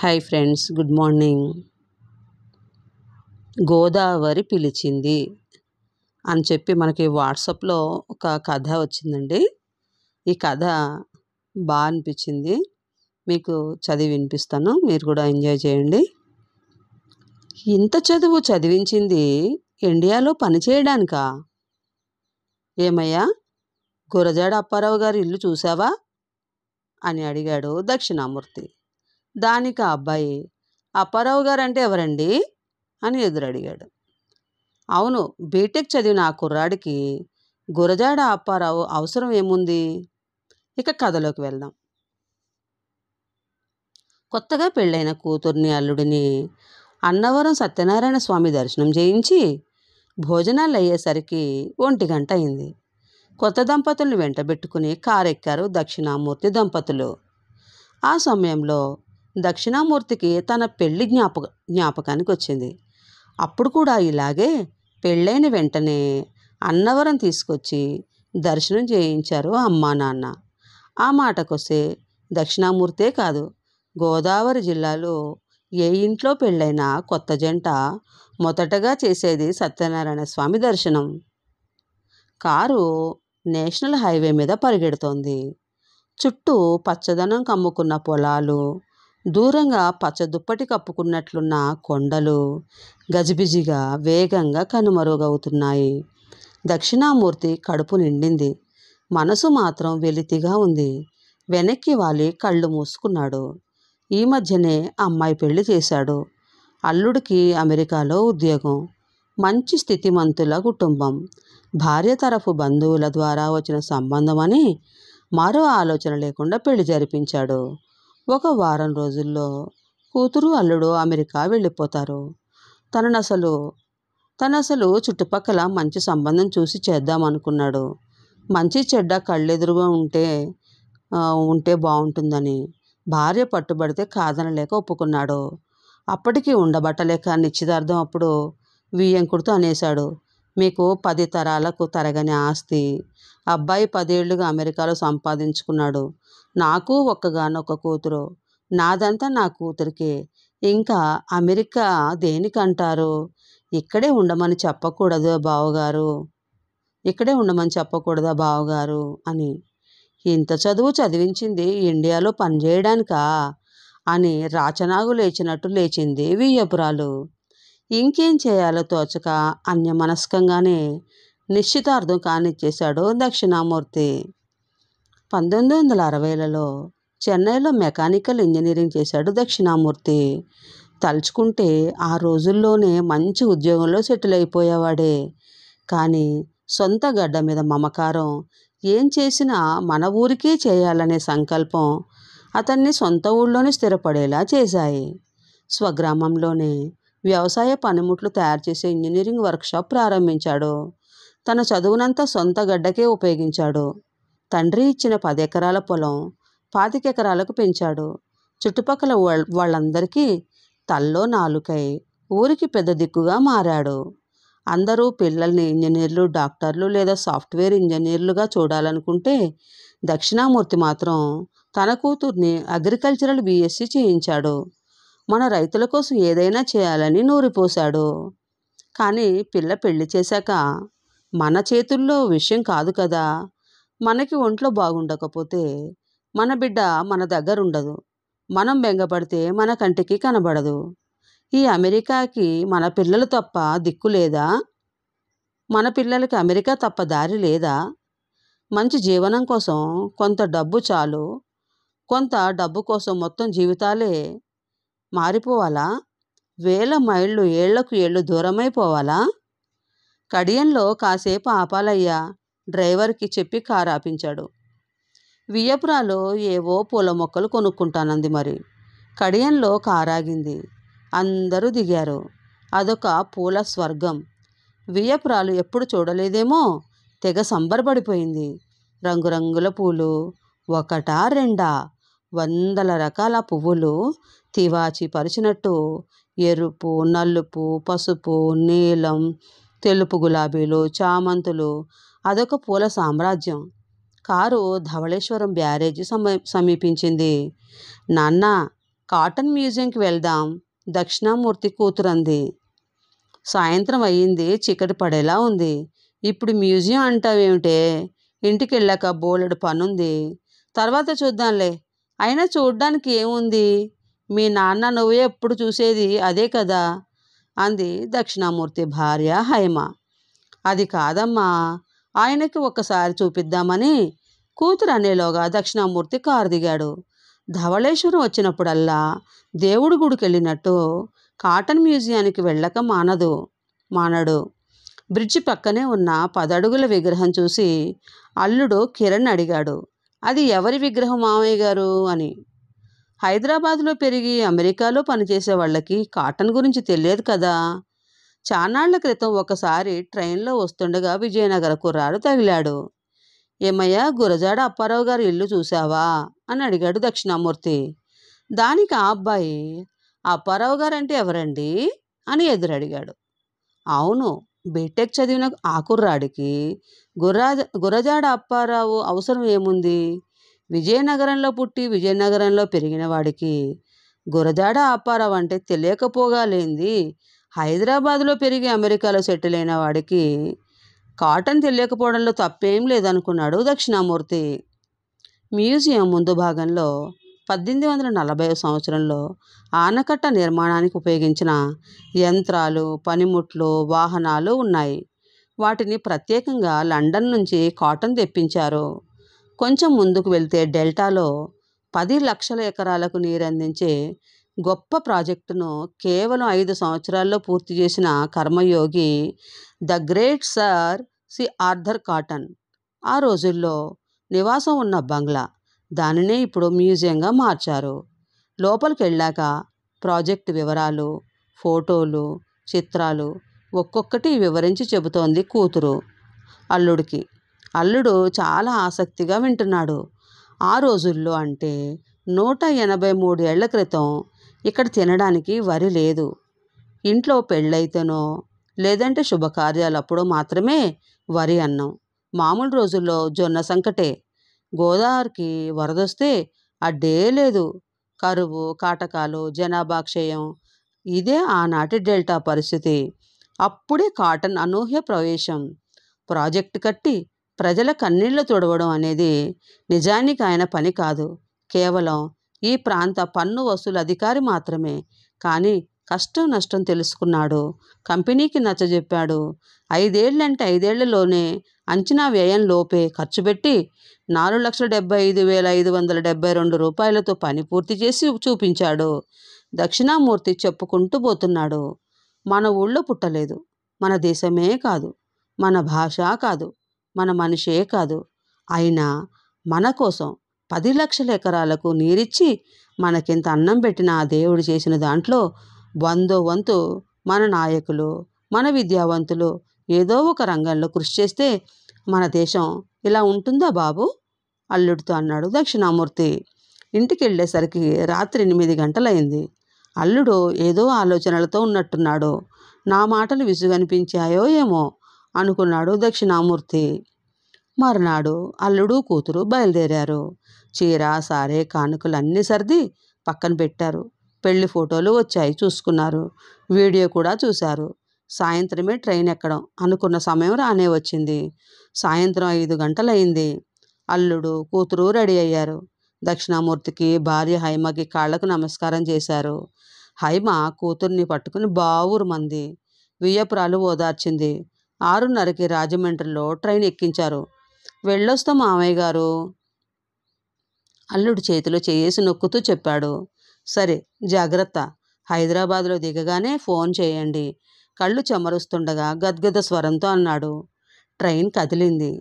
hi friends good morning Godavari పిలిచింది అని చెప్పి మనకి వాట్సాప్లో ఒక కథ వచ్చిందండి ఈ కథ బాగా అనిపించింది మీకు చదివి వినిపిస్తాను మీరు కూడా ఎంజాయ్ చేయండి ఇంత చదువు చదివించింది ఇండియాలో పనిచేయడానికా ఏమయ్యా గురజాడ అప్పారావు గారి ఇల్లు చూసావా అని అడిగాడు దక్షిణామూర్తి దానికి ఆ అబ్బాయి అప్పారావు గారు అంటే ఎవరండి అని ఎదురడిగాడు అవును బీటెక్ చదివిన ఆ కుర్రాడికి గురజాడ అప్పారావు అవసరం ఏముంది ఇక కథలోకి వెళ్దాం కొత్తగా పెళ్ళైన కూతుర్ని అల్లుడిని అన్నవరం సత్యనారాయణ స్వామి దర్శనం చేయించి భోజనాలు అయ్యేసరికి ఒంటి గంట అయింది కొత్త దంపతుల్ని వెంటబెట్టుకుని కారెక్కారు దక్షిణామూర్తి దంపతులు ఆ సమయంలో దక్షిణామూర్తికి తన పెళ్లి జ్ఞాపక జ్ఞాపకానికి వచ్చింది అప్పుడు కూడా ఇలాగే పెళ్ళైన వెంటనే అన్నవరం తీసుకొచ్చి దర్శనం చేయించారు అమ్మా నాన్న ఆ మాటకొస్తే దక్షిణామూర్తే కాదు గోదావరి జిల్లాలో ఏ ఇంట్లో పెళ్ళైనా కొత్త జంట మొదటగా చేసేది సత్యనారాయణ స్వామి దర్శనం కారు నేషనల్ హైవే మీద పరిగెడుతోంది చుట్టూ పచ్చదనం కమ్ముకున్న పొలాలు దూరంగా పచ్చదుప్పటి కప్పుకున్నట్లున్న కొండలు గజిబిజిగా వేగంగా కనుమరుగవుతున్నాయి దక్షిణామూర్తి కడుపు నిండింది మనసు మాత్రం వెలితిగా ఉంది వెనక్కి వాలి కళ్ళు మూసుకున్నాడు ఈ మధ్యనే అమ్మాయి పెళ్లి చేశాడు అల్లుడికి అమెరికాలో ఉద్యోగం మంచి స్థితిమంతుల కుటుంబం భార్య తరఫు బంధువుల ద్వారా వచ్చిన సంబంధమని మరో ఆలోచన లేకుండా పెళ్లి జరిపించాడు ఒక వారం రోజుల్లో కూతురు అల్లుడు అమెరికా వెళ్ళిపోతారు తననసలు తనసలు చుట్టుపక్కల మంచి సంబంధం చూసి చేద్దాం అనుకున్నాడు మంచి చెడ్డ కళ్ళెదురుగా ఉంటే ఉంటే బాగుంటుందని భార్య పట్టుబడితే కాదనలేక ఒప్పుకున్నాడు అప్పటికి ఉండబట్టలేక నిశ్చితార్థం అప్పుడు వియ్యంకుడితో అనేశాడు మీకు పది తరాలకు తరగని ఆస్తి అబ్బాయి పదేళ్లుగా అమెరికాలో సంపాదించుకున్నాడు నాకు ఒక్కగానొక్క కూతురు నాదంతా నా కూతురికే ఇంకా అమెరికా దేనికంటారు ఇక్కడే ఉండమని చెప్పకూడదు బావగారు ఇక్కడే ఉండమని చెప్పకూడదా బావగారు అని ఇంత చదువు చదివించింది ఇండియాలో పనిచేయడానికా అని రాచనాగు లేచినట్టు లేచింది వియ్యపురాలు ఇంకేం చేయాలో తోచక అన్యమనస్కంగానే నిశ్చితార్థం కానిచ్చేశాడు దక్షిణామూర్తి పంతొమ్మిది వందల అరవైలలో చెన్నైలో మెకానికల్ ఇంజనీరింగ్ చేశాడు దక్షిణామూర్తి తలుచుకుంటే ఆ రోజుల్లోనే మంచి ఉద్యోగంలో సెటిల్ అయిపోయేవాడే కానీ సొంత గడ్డ మీద మమకారం ఏం చేసినా మన ఊరికే చేయాలనే సంకల్పం అతన్ని సొంత ఊళ్ళోనే స్థిరపడేలా చేశాయి స్వగ్రామంలోనే వ్యవసాయ పనిముట్లు తయారు చేసే ఇంజనీరింగ్ వర్క్షాప్ ప్రారంభించాడు తన చదువునంతా సొంత గడ్డకే ఉపయోగించాడు తండ్రి ఇచ్చిన పది ఎకరాల పొలం పాతిక ఎకరాలకు పెంచాడు చుట్టుపక్కల వాళ్ళందరికీ తల్లో నాలుకై ఊరికి పెద్ద దిక్కుగా మారాడు అందరూ పిల్లల్ని ఇంజనీర్లు డాక్టర్లు లేదా సాఫ్ట్వేర్ ఇంజనీర్లుగా చూడాలనుకుంటే దక్షిణామూర్తి మాత్రం తన కూతుర్ని అగ్రికల్చరల్ బీఎస్సీ చేయించాడు మన రైతుల కోసం ఏదైనా చేయాలని నూరిపోశాడు కానీ పిల్ల పెళ్లి చేశాక మన చేతుల్లో విషయం కాదు కదా మనకి ఒంట్లో బాగుండకపోతే మన బిడ్డ మన దగ్గర ఉండదు మనం బెంగపడితే మన కంటికి కనబడదు ఈ అమెరికాకి మన పిల్లలు తప్ప దిక్కు లేదా మన పిల్లలకి అమెరికా తప్ప దారి లేదా మంచి జీవనం కోసం కొంత డబ్బు చాలు కొంత డబ్బు కోసం మొత్తం జీవితాలే మారిపోవాలా వేల మైళ్ళు ఏళ్లకు ఏళ్ళు దూరమైపోవాలా కడియంలో కాసేపు ఆపాలయ్యా డ్రైవర్కి చెప్పి కారు ఆపించాడు వియపురాలో ఏవో పూల మొక్కలు కొనుక్కుంటానంది మరి కడియంలో కారాగింది అందరూ దిగారు అదొక పూల స్వర్గం వియ్యపురాలు ఎప్పుడు చూడలేదేమో తెగ సంబరపడిపోయింది రంగురంగుల పూలు ఒకటా రెండా వందల రకాల పువ్వులు తివాచి పరిచినట్టు ఎరుపు నలుపు పసుపు నీలం తెలుపు గులాబీలు చామంతులు అదొక పూల సామ్రాజ్యం కారు ధవళేశ్వరం బ్యారేజీ సమీపించింది నాన్న కాటన్ మ్యూజియంకి వెళ్దాం దక్షిణామూర్తి కూతురంది సాయంత్రం అయ్యింది చీకటి పడేలా ఉంది ఇప్పుడు మ్యూజియం అంటావేమిటే ఇంటికి వెళ్ళాక బోలెడు పనుంది తర్వాత చూద్దాంలే అయినా చూడ్డానికి ఏముంది మీ నాన్న నువ్వు ఎప్పుడు చూసేది అదే కదా అంది దక్షిణామూర్తి భార్య హైమ అది కాదమ్మా ఆయనకి ఒకసారి చూపిద్దామని కూతురు అనేలోగా దక్షిణామూర్తి కారు దిగాడు ధవళేశ్వరం వచ్చినప్పుడల్లా దేవుడు గుడికి వెళ్ళినట్టు కాటన్ మ్యూజియానికి వెళ్ళక మానదు మానడు బ్రిడ్జి పక్కనే ఉన్న పదడుగుల విగ్రహం చూసి అల్లుడు కిరణ్ అడిగాడు అది ఎవరి విగ్రహం మామయ్య గారు అని హైదరాబాద్లో పెరిగి అమెరికాలో పనిచేసే వాళ్ళకి కాటన్ గురించి తెలియదు కదా చానాళ్ల క్రితం ఒకసారి ట్రైన్లో వస్తుండగా విజయనగర కుర్రాడు తగిలాడు ఏమయ్యా గురజాడ అప్పారావు గారి ఇల్లు చూసావా అని అడిగాడు దక్షిణామూర్తి దానికి ఆ అబ్బాయి అప్పారావు గారంటే ఎవరండి అని ఎదురడిగాడు అవును బీటెక్ చదివిన ఆకుర్రాడికి గుర్రాజ గురజాడ అప్పారావు అవసరం ఏముంది విజయనగరంలో పుట్టి విజయనగరంలో పెరిగిన వాడికి గురజాడ అప్పారావు అంటే తెలియకపోగా లేనిది హైదరాబాదులో పెరిగి అమెరికాలో సెటిల్ అయిన వాడికి కాటన్ తెలియకపోవడంలో తప్పేం లేదనుకున్నాడు దక్షిణామూర్తి మ్యూజియం ముందు భాగంలో పద్దెనిమిది వందల నలభై సంవత్సరంలో ఆనకట్ట నిర్మాణానికి ఉపయోగించిన యంత్రాలు పనిముట్లు వాహనాలు ఉన్నాయి వాటిని ప్రత్యేకంగా లండన్ నుంచి కాటన్ తెప్పించారు కొంచెం ముందుకు వెళ్తే డెల్టాలో పది లక్షల ఎకరాలకు నీరందించే గొప్ప ప్రాజెక్టును కేవలం ఐదు సంవత్సరాల్లో పూర్తి చేసిన కర్మయోగి ద గ్రేట్ సార్ సి ఆర్థర్ కాటన్ ఆ రోజుల్లో నివాసం ఉన్న బంగ్లా దానినే ఇప్పుడు మ్యూజియంగా మార్చారు లోపలికి వెళ్ళాక ప్రాజెక్ట్ వివరాలు ఫోటోలు చిత్రాలు ఒక్కొక్కటి వివరించి చెబుతోంది కూతురు అల్లుడికి అల్లుడు చాలా ఆసక్తిగా వింటున్నాడు ఆ రోజుల్లో అంటే నూట ఎనభై మూడు ఏళ్ల క్రితం ఇక్కడ తినడానికి వరి లేదు ఇంట్లో పెళ్ళైతేనో లేదంటే శుభకార్యాలప్పుడు మాత్రమే వరి అన్నం మామూలు రోజుల్లో జొన్న సంకటే గోదావరికి వరదొస్తే అడ్డే లేదు కరువు కాటకాలు జనాభా క్షయం ఇదే ఆనాటి డెల్టా పరిస్థితి అప్పుడే కాటన్ అనూహ్య ప్రవేశం ప్రాజెక్ట్ కట్టి ప్రజల కన్నీళ్లు తుడవడం అనేది నిజానికి ఆయన పని కాదు కేవలం ఈ ప్రాంత పన్ను వసూలు అధికారి మాత్రమే కానీ కష్టం నష్టం తెలుసుకున్నాడు కంపెనీకి నచ్చజెప్పాడు ఐదేళ్ళంటే ఐదేళ్లలోనే అంచనా వ్యయం లోపే ఖర్చు పెట్టి నాలుగు లక్షల డెబ్బై ఐదు వేల ఐదు వందల డెబ్బై రెండు రూపాయలతో పని పూర్తి చేసి చూపించాడు దక్షిణామూర్తి చెప్పుకుంటూ పోతున్నాడు మన ఊళ్ళో పుట్టలేదు మన దేశమే కాదు మన భాష కాదు మన మనిషే కాదు అయినా మన కోసం పది లక్షల ఎకరాలకు నీరిచ్చి మనకింత అన్నం పెట్టిన ఆ దేవుడు చేసిన దాంట్లో వందో వంతు మన నాయకులు మన విద్యావంతులు ఏదో ఒక రంగంలో కృషి చేస్తే మన దేశం ఇలా ఉంటుందా బాబు అల్లుడితో అన్నాడు దక్షిణామూర్తి ఇంటికి వెళ్ళేసరికి రాత్రి ఎనిమిది గంటలైంది అల్లుడు ఏదో ఆలోచనలతో ఉన్నట్టున్నాడు నా మాటలు విసుగనిపించాయో ఏమో అనుకున్నాడు దక్షిణామూర్తి మరునాడు అల్లుడు కూతురు బయలుదేరారు చీర సారే కానుకలు అన్నీ సర్ది పక్కన పెట్టారు పెళ్లి ఫోటోలు వచ్చాయి చూసుకున్నారు వీడియో కూడా చూశారు సాయంత్రమే ట్రైన్ ఎక్కడం అనుకున్న సమయం రానే వచ్చింది సాయంత్రం ఐదు గంటలైంది అల్లుడు కూతురు రెడీ అయ్యారు దక్షిణామూర్తికి భార్య హైమకి కాళ్లకు నమస్కారం చేశారు హైమ కూతుర్ని పట్టుకుని బావురు మంది వియ్యపురాలు ఓదార్చింది ఆరున్నరకి రాజమండ్రిలో ట్రైన్ ఎక్కించారు వెళ్ళొస్తాం మామయ్య గారు అల్లుడు చేతిలో చేసి నొక్కుతూ చెప్పాడు సరే జాగ్రత్త హైదరాబాద్లో దిగగానే ఫోన్ చేయండి కళ్ళు చెమరుస్తుండగా గద్గద స్వరంతో అన్నాడు ట్రైన్ కదిలింది